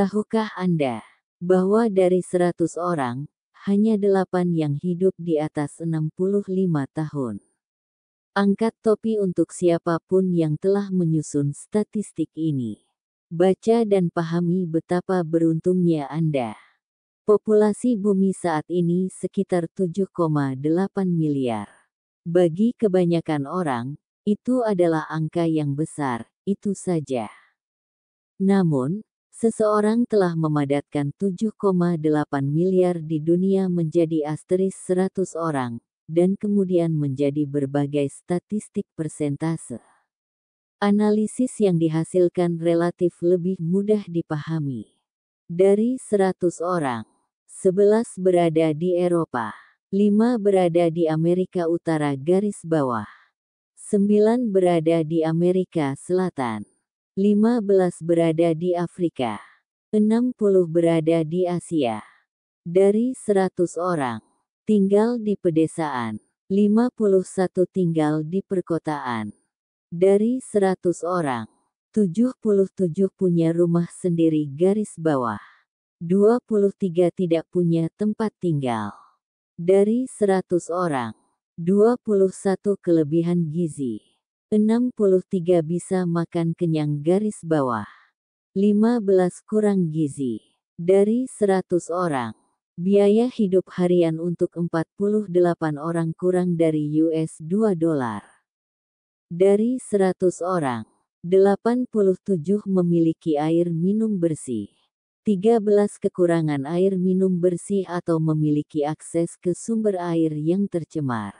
Tahukah Anda bahwa dari 100 orang, hanya 8 yang hidup di atas 65 tahun? Angkat topi untuk siapapun yang telah menyusun statistik ini. Baca dan pahami betapa beruntungnya Anda. Populasi bumi saat ini sekitar 7,8 miliar. Bagi kebanyakan orang, itu adalah angka yang besar, itu saja. Namun, Seseorang telah memadatkan 7,8 miliar di dunia menjadi asteris 100 orang, dan kemudian menjadi berbagai statistik persentase. Analisis yang dihasilkan relatif lebih mudah dipahami. Dari 100 orang, 11 berada di Eropa, 5 berada di Amerika Utara garis bawah, 9 berada di Amerika Selatan. 15 berada di Afrika, 60 berada di Asia. Dari 100 orang, tinggal di pedesaan, 51 tinggal di perkotaan. Dari 100 orang, 77 punya rumah sendiri garis bawah. 23 tidak punya tempat tinggal. Dari 100 orang, 21 kelebihan gizi. 63 bisa makan kenyang garis bawah. 15 kurang gizi. Dari 100 orang. Biaya hidup harian untuk 48 orang kurang dari US 2 dolar. Dari 100 orang, 87 memiliki air minum bersih. 13 kekurangan air minum bersih atau memiliki akses ke sumber air yang tercemar.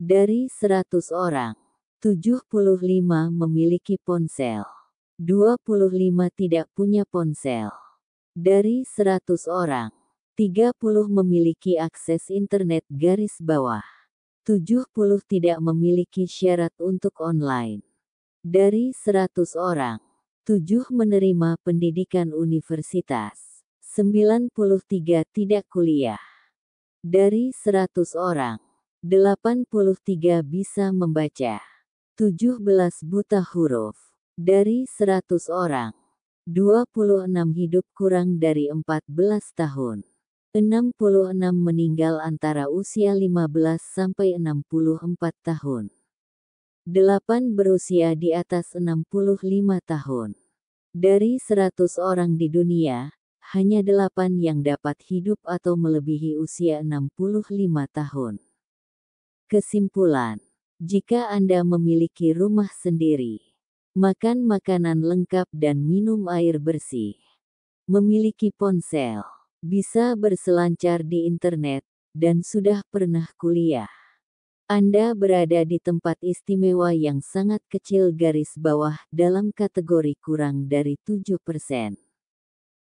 Dari 100 orang, 75 memiliki ponsel. 25 tidak punya ponsel. Dari 100 orang, 30 memiliki akses internet garis bawah. 70 tidak memiliki syarat untuk online. Dari 100 orang, 7 menerima pendidikan universitas. 93 tidak kuliah. Dari 100 orang, 83 bisa membaca. 17 buta huruf. Dari 100 orang, 26 hidup kurang dari 14 tahun. 66 meninggal antara usia 15 sampai 64 tahun. 8 berusia di atas 65 tahun. Dari 100 orang di dunia, hanya 8 yang dapat hidup atau melebihi usia 65 tahun. Kesimpulan jika Anda memiliki rumah sendiri, makan makanan lengkap dan minum air bersih. Memiliki ponsel, bisa berselancar di internet, dan sudah pernah kuliah. Anda berada di tempat istimewa yang sangat kecil garis bawah dalam kategori kurang dari 7%.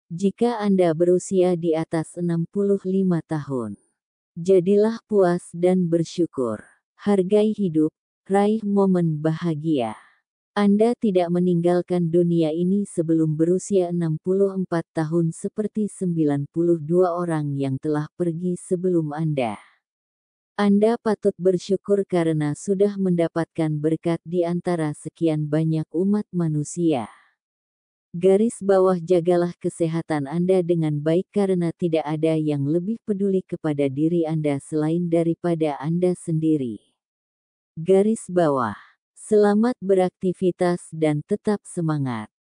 Jika Anda berusia di atas 65 tahun, jadilah puas dan bersyukur. Hargai hidup, raih momen bahagia. Anda tidak meninggalkan dunia ini sebelum berusia 64 tahun seperti 92 orang yang telah pergi sebelum Anda. Anda patut bersyukur karena sudah mendapatkan berkat di antara sekian banyak umat manusia. Garis bawah jagalah kesehatan Anda dengan baik karena tidak ada yang lebih peduli kepada diri Anda selain daripada Anda sendiri. Garis bawah. Selamat beraktivitas dan tetap semangat.